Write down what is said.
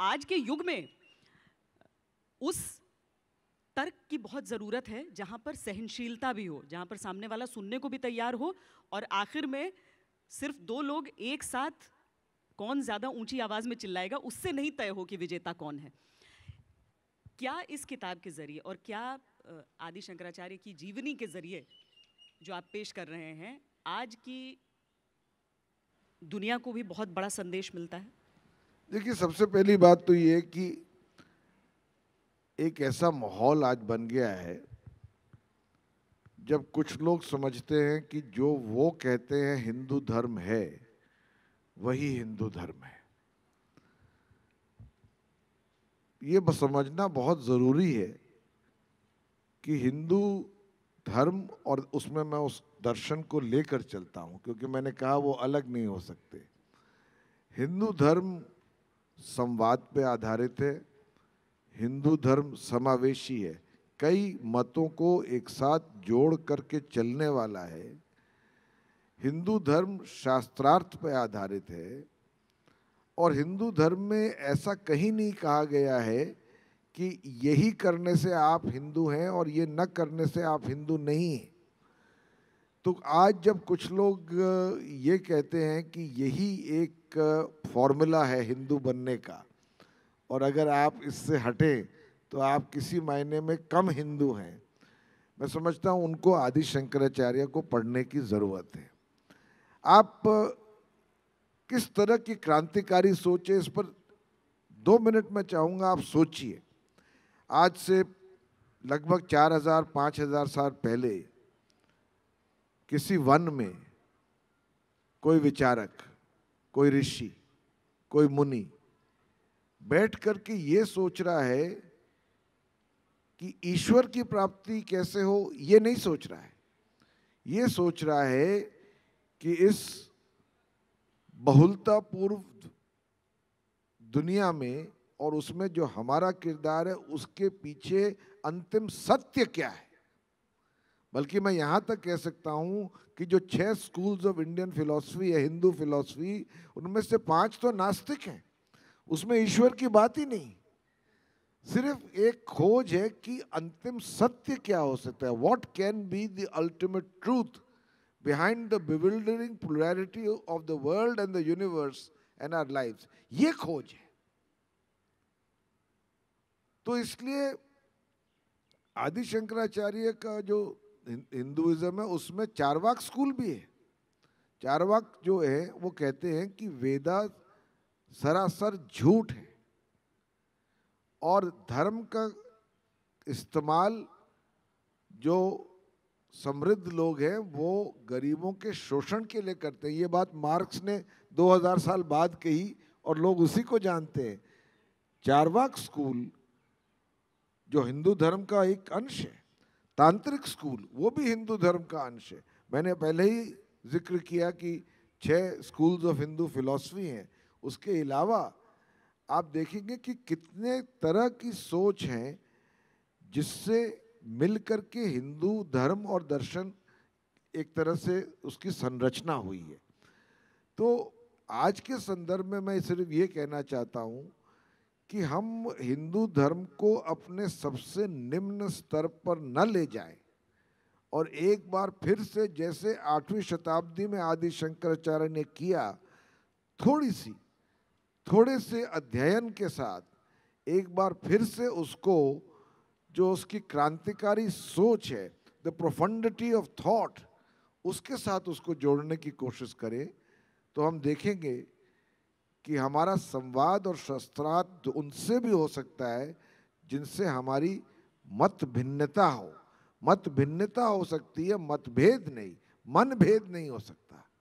आज के युग में उस तर्क की बहुत ज़रूरत है जहाँ पर सहनशीलता भी हो जहाँ पर सामने वाला सुनने को भी तैयार हो और आखिर में सिर्फ दो लोग एक साथ कौन ज़्यादा ऊंची आवाज़ में चिल्लाएगा उससे नहीं तय हो कि विजेता कौन है क्या इस किताब के ज़रिए और क्या आदि शंकराचार्य की जीवनी के ज़रिए जो आप पेश कर रहे हैं आज की दुनिया को भी बहुत बड़ा संदेश मिलता है देखिए सबसे पहली बात तो ये कि एक ऐसा माहौल आज बन गया है जब कुछ लोग समझते हैं कि जो वो कहते हैं हिंदू धर्म है वही हिंदू धर्म है ये समझना बहुत ज़रूरी है कि हिंदू धर्म और उसमें मैं उस दर्शन को लेकर चलता हूँ क्योंकि मैंने कहा वो अलग नहीं हो सकते हिंदू धर्म संवाद पे आधारित है हिंदू धर्म समावेशी है कई मतों को एक साथ जोड़ करके चलने वाला है हिंदू धर्म शास्त्रार्थ पर आधारित है और हिंदू धर्म में ऐसा कहीं नहीं कहा गया है कि यही करने से आप हिंदू हैं और ये न करने से आप हिंदू नहीं हैं तो आज जब कुछ लोग ये कहते हैं कि यही एक फॉर्मूला है हिंदू बनने का और अगर आप इससे हटें तो आप किसी मायने में कम हिंदू हैं मैं समझता हूँ उनको आदि शंकराचार्य को पढ़ने की ज़रूरत है आप किस तरह की क्रांतिकारी सोच है इस पर दो मिनट में चाहूँगा आप सोचिए आज से लगभग चार हज़ार पाँच हज़ार साल पहले किसी वन में कोई विचारक कोई ऋषि कोई मुनि बैठ करके ये सोच रहा है कि ईश्वर की प्राप्ति कैसे हो ये नहीं सोच रहा है ये सोच रहा है कि इस बहुलता पूर्व दुनिया में और उसमें जो हमारा किरदार है उसके पीछे अंतिम सत्य क्या है बल्कि मैं यहाँ तक कह सकता हूँ कि जो छह स्कूल्स ऑफ इंडियन फिलॉसफी या हिंदू फिलॉसफी उनमें से पांच तो नास्तिक हैं उसमें ईश्वर की बात ही नहीं सिर्फ एक खोज है कि अंतिम सत्य क्या हो सकता है what can be the ultimate truth behind the bewildering plurality of the world and the universe and our life ये खोज है तो इसलिए आदि शंकराचार्य का जो हिंदुज़म है उसमें चारवाक स्कूल भी है चारवाक जो है वो कहते हैं कि वेदा सरासर झूठ है और धर्म का इस्तेमाल जो समृद्ध लोग हैं वो गरीबों के शोषण के लिए करते हैं ये बात मार्क्स ने 2000 साल बाद कही और लोग उसी को जानते हैं चारवाक स्कूल जो हिंदू धर्म का एक अंश है तांत्रिक स्कूल वो भी हिंदू धर्म का अंश है मैंने पहले ही जिक्र किया कि छः स्कूल्स ऑफ हिंदू फिलॉसफी हैं उसके अलावा आप देखेंगे कि कितने तरह की सोच हैं जिससे मिल कर के हिंदू धर्म और दर्शन एक तरह से उसकी संरचना हुई है तो आज के संदर्भ में मैं सिर्फ ये कहना चाहता हूँ कि हम हिंदू धर्म को अपने सबसे निम्न स्तर पर न ले जाएं और एक बार फिर से जैसे आठवीं शताब्दी में आदि शंकराचार्य ने किया थोड़ी सी थोड़े से अध्ययन के साथ एक बार फिर से उसको जो उसकी क्रांतिकारी सोच है द प्रोफंडिटी ऑफ थॉट उसके साथ उसको जोड़ने की कोशिश करें तो हम देखेंगे कि हमारा संवाद और शस्त्रार्थ उनसे भी हो सकता है जिनसे हमारी मत भिन्नता हो मत भिन्नता हो सकती है मतभेद नहीं मन भेद नहीं हो सकता